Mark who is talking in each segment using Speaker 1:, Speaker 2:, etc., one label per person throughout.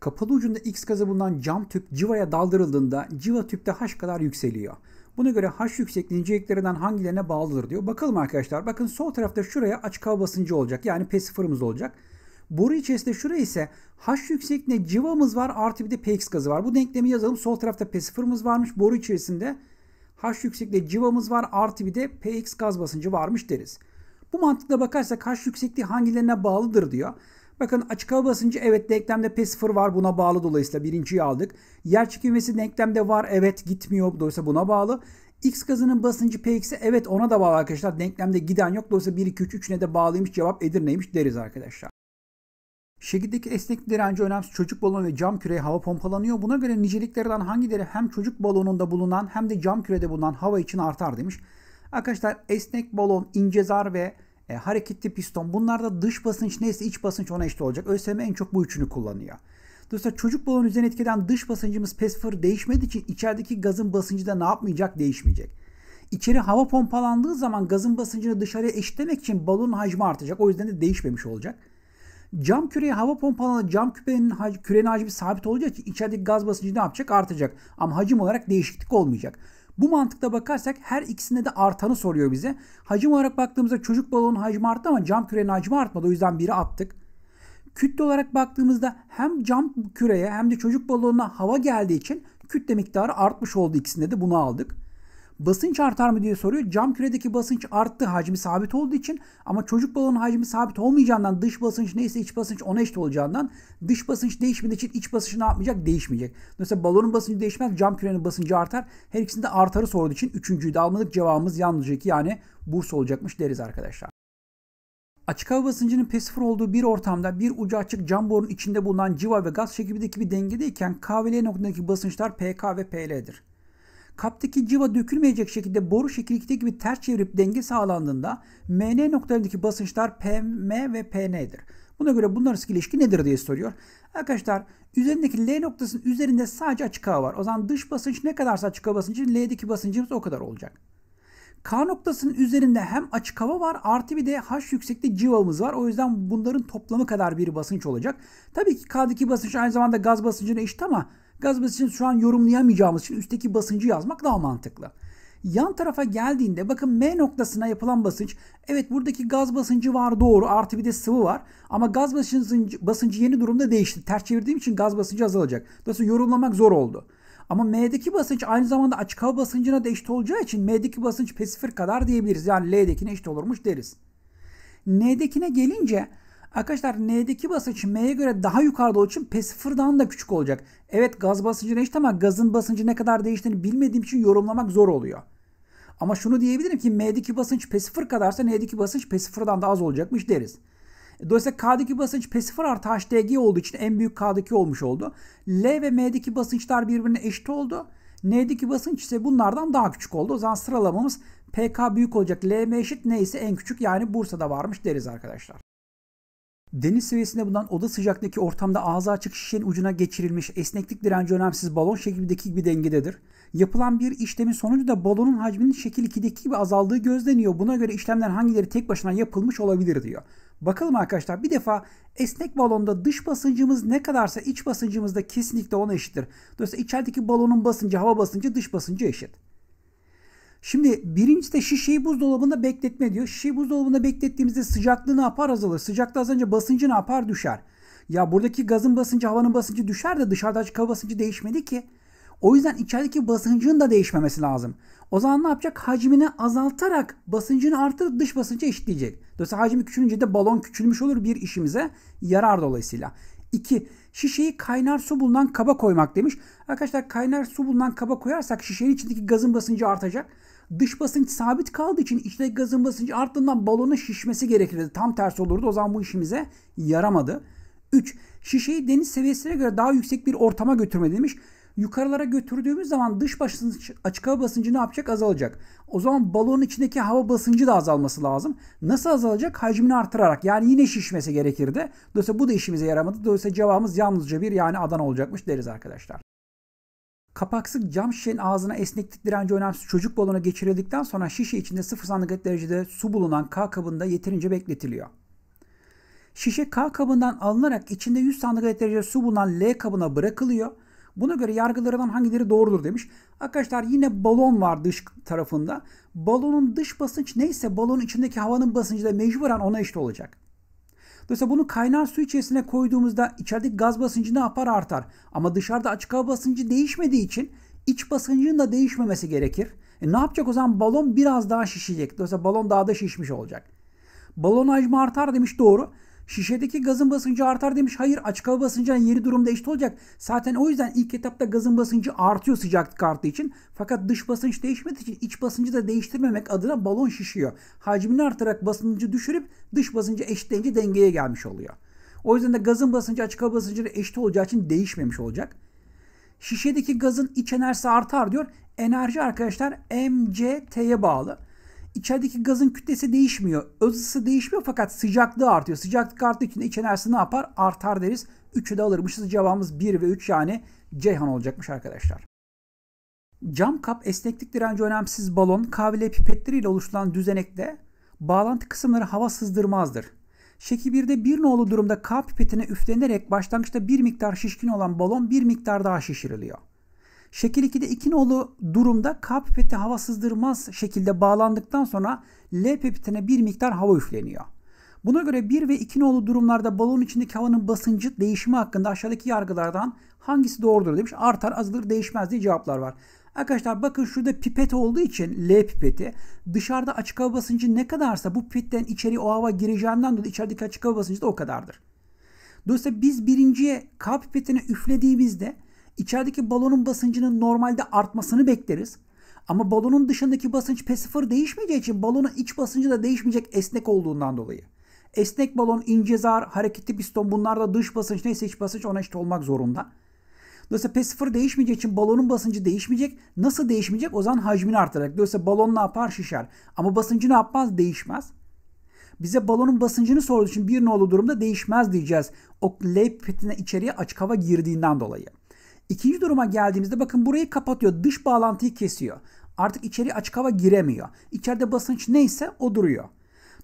Speaker 1: Kapalı ucunda X gazı bulunan cam tüp civaya daldırıldığında civa tüpte H kadar yükseliyor. Buna göre H yüksekliği niceliklerinden hangilerine bağlıdır diyor. Bakalım arkadaşlar bakın sol tarafta şuraya açık hava basıncı olacak. Yani P0'ımız olacak. Boru içerisinde şuraya ise H yüksekliğinde civamız var artı bir de PX gazı var. Bu denklemi yazalım. Sol tarafta P0'ımız varmış. Boru içerisinde H yüksekliğinde civamız var artı bir de PX gaz basıncı varmış deriz. Bu mantıkla bakarsak H yüksekliği hangilerine bağlıdır diyor. Bakın açık hava basıncı evet denklemde P0 var buna bağlı dolayısıyla birinciyi aldık. Yer çekilmesi denklemde var evet gitmiyor dolayısıyla buna bağlı. X gazının basıncı Px'e evet ona da bağlı arkadaşlar. Denklemde giden yok. Dolayısıyla 1, 2, 3, 3'üne de bağlıymış cevap Edirne'ymiş deriz arkadaşlar. Şekildeki esnek direnci önemsiz çocuk balonu ve cam küreye hava pompalanıyor. Buna göre niceliklerden hangileri hem çocuk balonunda bulunan hem de cam kürede bulunan hava için artar demiş. Arkadaşlar esnek balon, ince zar ve e, hareketli piston bunlarda dış basınç neyse iç basınç ona eşit olacak. ÖSYM en çok bu üçünü kullanıyor. Dolayısıyla çocuk balon üzerine etkeden dış basıncımız PES0 değişmediği için içerideki gazın basıncı da ne yapmayacak değişmeyecek. İçeri hava pompalandığı zaman gazın basıncını dışarıya eşitlemek için balonun hacmi artacak. O yüzden de değişmemiş olacak. Cam küreye hava pompalanan cam kürenin, hac kürenin hacmi sabit olacak için içerideki gaz basıncı ne yapacak? Artacak. Ama hacim olarak değişiklik olmayacak. Bu mantıkta bakarsak her ikisinde de artanı soruyor bize. Hacim olarak baktığımızda çocuk balonun hacmi arttı ama cam kürenin hacmi artmadı. O yüzden biri attık. Kütle olarak baktığımızda hem cam küreye hem de çocuk balonuna hava geldiği için kütle miktarı artmış oldu ikisinde de bunu aldık. Basınç artar mı diye soruyor. Cam küredeki basınç arttı hacmi sabit olduğu için ama çocuk balonun hacmi sabit olmayacağından dış basınç neyse iç basınç ona eşit olacağından dış basınç değişmediği için iç basınç ne yapmayacak? Değişmeyecek. Mesela balonun basıncı değişmez cam kürenin basıncı artar. Her ikisinde artarı sorduğu için üçüncüyü de almadık. Cevabımız yalnızca iki yani burs olacakmış deriz arkadaşlar. Açık hava basıncının P0 olduğu bir ortamda bir ucu açık cam borunun içinde bulunan civa ve gaz şekildeki bir dengedeyken K noktadaki basınçlar PK ve PL'dir. Kaptaki civa dökülmeyecek şekilde boru şekildeki gibi ters çevirip denge sağlandığında MN noktalarındaki basınçlar PM ve PN'dir. Buna göre bunların arasındaki ilişki nedir diye soruyor. Arkadaşlar üzerindeki L noktasının üzerinde sadece açık hava var. O zaman dış basınç ne kadarsa açık hava basıncı L'deki basıncımız o kadar olacak. K noktasının üzerinde hem açık hava var artı bir de H yüksekliği civamız var. O yüzden bunların toplamı kadar bir basınç olacak. Tabii ki K'daki basınç aynı zamanda gaz basıncına eşit ama Gazımız için şu an yorumlayamayacağımız için üstteki basıncı yazmak daha mantıklı. Yan tarafa geldiğinde bakın M noktasına yapılan basınç evet buradaki gaz basıncı var doğru artı bir de sıvı var ama gaz basıncı, basıncı yeni durumda değişti. Ters çevirdiğim için gaz basıncı azalacak. Dolayısıyla yorumlamak zor oldu. Ama M'deki basınç aynı zamanda açık hava basıncına da eşit olacağı için M'deki basınç P0 kadar diyebiliriz. Yani L'dekine eşit olurmuş deriz. N'dekine gelince Arkadaşlar N'deki basınç M'ye göre daha yukarıda olduğu için p sıfırdan da küçük olacak. Evet gaz basıncı değişti ama gazın basıncı ne kadar değiştiğini bilmediğim için yorumlamak zor oluyor. Ama şunu diyebilirim ki M'deki basınç p sıfır kadarsa N'deki basınç p sıfırdan da az olacakmış deriz. E, dolayısıyla K'daki basınç P0 artı HDG olduğu için en büyük K'daki olmuş oldu. L ve M'deki basınçlar birbirine eşit oldu. N'deki basınç ise bunlardan daha küçük oldu. O zaman sıralamamız PK büyük olacak. L M eşit neyse en küçük yani Bursa'da varmış deriz arkadaşlar. Deniz seviyesinde bulunan oda sıcaklığındaki ortamda ağza açık şişenin ucuna geçirilmiş esneklik direnci önemsiz balon şeklindeki gibi dengededir. Yapılan bir işlemin sonucu da balonun hacminin şekil 2'deki gibi azaldığı gözleniyor. Buna göre işlemler hangileri tek başına yapılmış olabilir diyor. Bakalım arkadaşlar bir defa esnek balonda dış basıncımız ne kadarsa iç basıncımız da kesinlikle ona eşittir. Dolayısıyla içerideki balonun basıncı hava basıncı dış basıncı eşit. Şimdi birincisi de şişeyi buzdolabında bekletme diyor. Şişeyi buzdolabında beklettiğimizde sıcaklığı ne yapar azalır. Sıcaklığı azalınca basıncı ne yapar düşer. Ya buradaki gazın basıncı havanın basıncı düşer de dışarıdaki hava basıncı değişmedi ki. O yüzden içerideki basıncın da değişmemesi lazım. O zaman ne yapacak? Hacmini azaltarak basıncını artırıp dış basıncı eşitleyecek. Dolayısıyla hacmi küçülünce de balon küçülmüş olur bir işimize yarar dolayısıyla. 2. Şişeyi kaynar su bulunan kaba koymak demiş. Arkadaşlar kaynar su bulunan kaba koyarsak şişenin içindeki gazın basıncı artacak. Dış basınç sabit kaldığı için içteki gazın basıncı arttığından balonun şişmesi gerekirdi. Tam tersi olurdu. O zaman bu işimize yaramadı. 3. Şişeyi deniz seviyesine göre daha yüksek bir ortama götürme demiş. Yukarılara götürdüğümüz zaman dış basınç, açık hava basıncı ne yapacak? Azalacak. O zaman balonun içindeki hava basıncı da azalması lazım. Nasıl azalacak? Hacmini artırarak. Yani yine şişmesi gerekirdi. Dolayısıyla bu da işimize yaramadı. Dolayısıyla cevabımız yalnızca bir yani Adana olacakmış deriz arkadaşlar. Kapaksız cam şişenin ağzına esneklik direnci önemsiz çocuk balonu geçirildikten sonra şişe içinde 0 santigrat derecede su bulunan K kabında yeterince bekletiliyor. Şişe K kabından alınarak içinde 100 santigrat derecede su bulunan L kabına bırakılıyor Buna göre yargılarından hangileri doğrudur demiş. Arkadaşlar yine balon var dış tarafında. Balonun dış basınç neyse balonun içindeki havanın basıncı da mecburen ona eşit olacak. Dolayısıyla bunu kaynar su içerisine koyduğumuzda içerideki gaz basıncı ne yapar artar. Ama dışarıda açık hava basıncı değişmediği için iç basıncının da değişmemesi gerekir. E ne yapacak o zaman balon biraz daha şişecek. Dolayısıyla balon daha da şişmiş olacak. Balon hacmi artar demiş doğru. Şişedeki gazın basıncı artar demiş. Hayır açık hava basıncı yeni durumda eşit olacak. Zaten o yüzden ilk etapta gazın basıncı artıyor sıcaklık arttığı için. Fakat dış basınç değişmediği için iç basıncı da değiştirmemek adına balon şişiyor. Hacmini artırarak basıncı düşürüp dış basıncı eşitleyince dengeye gelmiş oluyor. O yüzden de gazın basıncı açık hava basıncına eşit olacağı için değişmemiş olacak. Şişedeki gazın iç enerjisi artar diyor. Enerji arkadaşlar MCT'ye bağlı. İçerideki gazın kütlesi değişmiyor. Öz ısı değişmiyor fakat sıcaklığı artıyor. Sıcaklık arttığı için iç enerjisi ne yapar? Artar deriz. Üçü de alırmışız. Cevabımız 1 ve 3 yani Ceyhan olacakmış arkadaşlar. Cam kap esneklik direnci önemsiz balon, kavile pipetleriyle oluşturan düzenekte bağlantı kısımları hava sızdırmazdır. Şekil 1'de bir nolu durumda kap pipetine üflenerek başlangıçta bir miktar şişkin olan balon bir miktar daha şişiriliyor. Şekil 2'de 2 nolu durumda K pipeti hava sızdırmaz şekilde bağlandıktan sonra L pipetine bir miktar hava üfleniyor. Buna göre 1 ve 2 nolu durumlarda balonun içindeki havanın basıncı değişimi hakkında aşağıdaki yargılardan hangisi doğrudur demiş. Artar, azalır, değişmez diye cevaplar var. Arkadaşlar bakın şurada pipet olduğu için L pipeti dışarıda açık hava basıncı ne kadarsa bu pipetten içeri o hava gireceğinden dolayı içerideki açık hava basıncı da o kadardır. Dolayısıyla biz birinciye K pipetine üflediğimizde İçerideki balonun basıncının normalde artmasını bekleriz. Ama balonun dışındaki basınç P0 değişmeyeceği için balonun iç basıncı da değişmeyecek esnek olduğundan dolayı. Esnek balon, ince, zar, hareketli piston bunlar da dış basınç neyse iç basınç ona eşit olmak zorunda. Dolayısıyla P0 değişmeyeceği için balonun basıncı değişmeyecek. Nasıl değişmeyecek? O zaman hacmini artarak, Dolayısıyla balon ne yapar? Şişer. Ama basıncı ne yapmaz? Değişmez. Bize balonun basıncını sorduğu için bir nolu durumda değişmez diyeceğiz. O L pipetine içeriye açık hava girdiğinden dolayı. İkinci duruma geldiğimizde bakın burayı kapatıyor. Dış bağlantıyı kesiyor. Artık içeri açık hava giremiyor. İçeride basınç neyse o duruyor.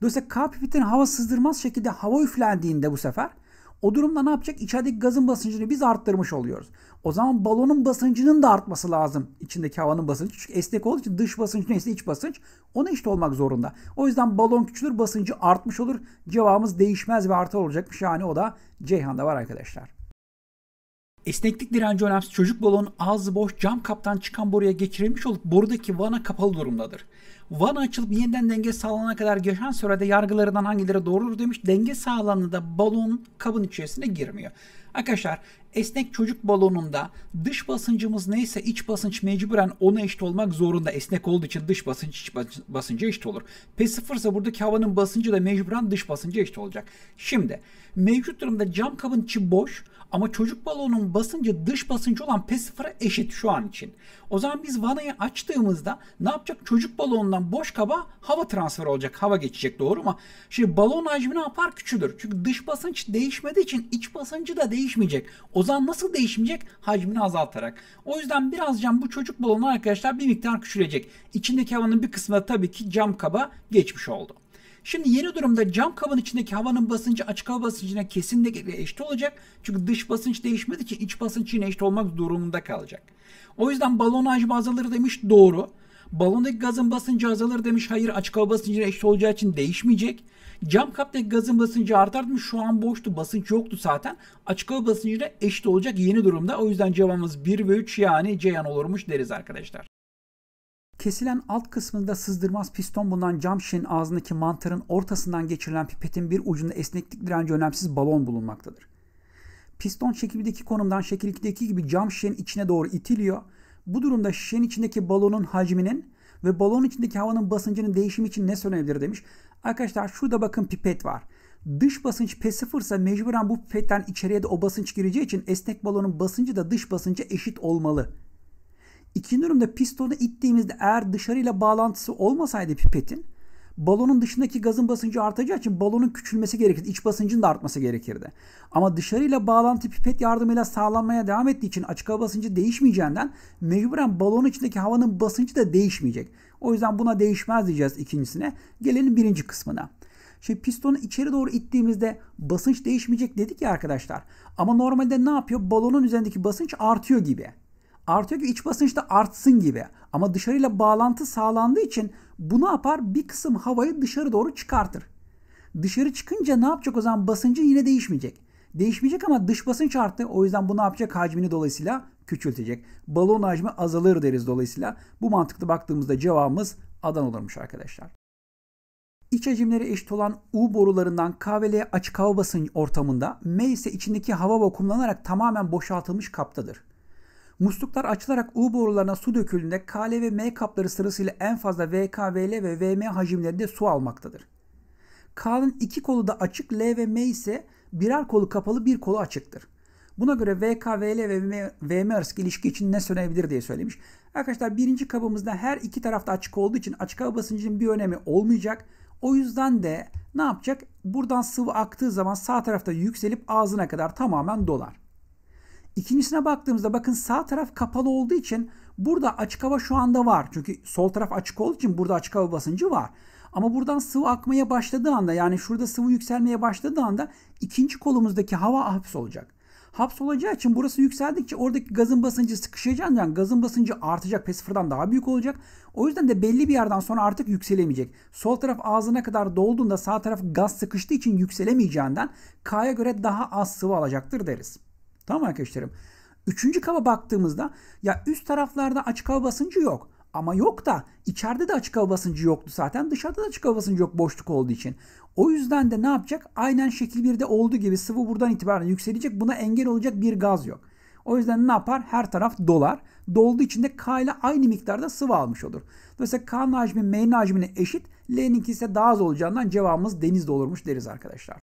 Speaker 1: Dolayısıyla kağıt pipetten hava sızdırmaz şekilde hava üflendiğinde bu sefer o durumda ne yapacak? İçerideki gazın basıncını biz arttırmış oluyoruz. O zaman balonun basıncının da artması lazım. İçindeki havanın basıncı. Çünkü esnek olduğu için dış basınç neyse iç basınç ona işte olmak zorunda. O yüzden balon küçülür, basıncı artmış olur. Cevabımız değişmez ve artar olacakmış. Yani o da Ceyhan'da var arkadaşlar. Esneklik direnci önemsiz çocuk balonun ağzı boş cam kaptan çıkan boruya geçirilmiş olup borudaki vana kapalı durumdadır. Vana açılıp yeniden denge sağlanana kadar geçen sürede yargılarından hangileri doğrudur demiş. Denge sağlandığında balonun kabın içerisine girmiyor. Arkadaşlar esnek çocuk balonunda dış basıncımız neyse iç basınç mecburen ona eşit olmak zorunda. Esnek olduğu için dış basınç iç basınca eşit olur. P0 ise buradaki havanın basıncı da mecburen dış basınca eşit olacak. Şimdi mevcut durumda cam kabın içi boş ama çocuk balonun basıncı dış basıncı olan P0'a eşit şu an için. O zaman biz vanayı açtığımızda ne yapacak? Çocuk balonundan boş kaba hava transfer olacak. Hava geçecek doğru mu? Şimdi balon hacmi ne yapar? Küçülür. Çünkü dış basınç değişmediği için iç basıncı da değişmeyecek. O zaman nasıl değişmeyecek? Hacmini azaltarak. O yüzden birazcık bu çocuk balonu arkadaşlar bir miktar küçülecek. İçindeki havanın bir kısmı tabii ki cam kaba geçmiş oldu. Şimdi yeni durumda cam kabın içindeki havanın basıncı açık hava basıncına kesinlikle eşit olacak. Çünkü dış basınç değişmedi için iç basınç yine eşit olmak durumunda kalacak. O yüzden balon hacmi azalır demiş doğru. Balondaki gazın basıncı azalır demiş hayır açık hava basıncına eşit olacağı için değişmeyecek. Cam kaptaki gazın basıncı artar demiş şu an boştu basınç yoktu zaten. Açık hava basıncına eşit olacak yeni durumda. O yüzden cevabımız 1 ve 3 yani Ceyhan olurmuş deriz arkadaşlar. Kesilen alt kısmında sızdırmaz piston bulunan cam şişenin ağzındaki mantarın ortasından geçirilen pipetin bir ucunda esneklik direnci önemsiz balon bulunmaktadır. Piston şekil konumdan şekil 2'deki gibi cam şişenin içine doğru itiliyor. Bu durumda şişenin içindeki balonun hacminin ve balonun içindeki havanın basıncının değişimi için ne söylenebilir demiş. Arkadaşlar şurada bakın pipet var. Dış basınç P0 ise mecburen bu pipetten içeriye de o basınç gireceği için esnek balonun basıncı da dış basınca eşit olmalı. İkinci durumda pistonu ittiğimizde eğer dışarıyla bağlantısı olmasaydı pipetin balonun dışındaki gazın basıncı artacağı için balonun küçülmesi gerekirdi. İç basıncın da artması gerekirdi. Ama dışarıyla bağlantı pipet yardımıyla sağlanmaya devam ettiği için açık hava basıncı değişmeyeceğinden mecburen balonun içindeki havanın basıncı da değişmeyecek. O yüzden buna değişmez diyeceğiz ikincisine. Gelelim birinci kısmına. Şimdi pistonu içeri doğru ittiğimizde basınç değişmeyecek dedik ya arkadaşlar. Ama normalde ne yapıyor? Balonun üzerindeki basınç artıyor gibi artıyor ki iç basınç da artsın gibi. Ama dışarıyla bağlantı sağlandığı için bu ne yapar? Bir kısım havayı dışarı doğru çıkartır. Dışarı çıkınca ne yapacak o zaman basıncı yine değişmeyecek. Değişmeyecek ama dış basınç arttı. O yüzden bu ne yapacak? Hacmini dolayısıyla küçültecek. Balon hacmi azalır deriz dolayısıyla. Bu mantıklı baktığımızda cevabımız adan olurmuş arkadaşlar. İç hacimleri eşit olan U borularından KVL açık hava basınç ortamında M ise içindeki hava vakumlanarak tamamen boşaltılmış kaptadır. Musluklar açılarak U borularına su döküldüğünde KL ve M kapları sırasıyla en fazla VKVL ve VM hacimlerinde su almaktadır. K'nın iki kolu da açık, L ve M ise birer kolu kapalı bir kolu açıktır. Buna göre VKVL ve VM, VM arasındaki ilişki için ne söylenebilir diye söylemiş. Arkadaşlar birinci kabımızda her iki tarafta açık olduğu için açık hava basıncının bir önemi olmayacak. O yüzden de ne yapacak? Buradan sıvı aktığı zaman sağ tarafta yükselip ağzına kadar tamamen dolar. İkincisine baktığımızda bakın sağ taraf kapalı olduğu için burada açık hava şu anda var. Çünkü sol taraf açık olduğu için burada açık hava basıncı var. Ama buradan sıvı akmaya başladığı anda yani şurada sıvı yükselmeye başladığı anda ikinci kolumuzdaki hava haps olacak. Haps olacağı için burası yükseldikçe oradaki gazın basıncı sıkışacağından gazın basıncı artacak ve sıfırdan daha büyük olacak. O yüzden de belli bir yerden sonra artık yükselemeyecek. Sol taraf ağzına kadar dolduğunda sağ taraf gaz sıkıştığı için yükselemeyeceğinden K'ya göre daha az sıvı alacaktır deriz. Tamam arkadaşlarım. Üçüncü kaba baktığımızda ya üst taraflarda açık hava basıncı yok. Ama yok da içeride de açık hava basıncı yoktu zaten. Dışarıda da açık hava basıncı yok boşluk olduğu için. O yüzden de ne yapacak? Aynen şekil 1'de olduğu gibi sıvı buradan itibaren yükselecek. Buna engel olacak bir gaz yok. O yüzden ne yapar? Her taraf dolar. Dolduğu için de K ile aynı miktarda sıvı almış olur. Dolayısıyla K'nın hacmi M'nin hacmine eşit. L'ninki ise daha az olacağından cevabımız deniz dolurmuş deriz arkadaşlar.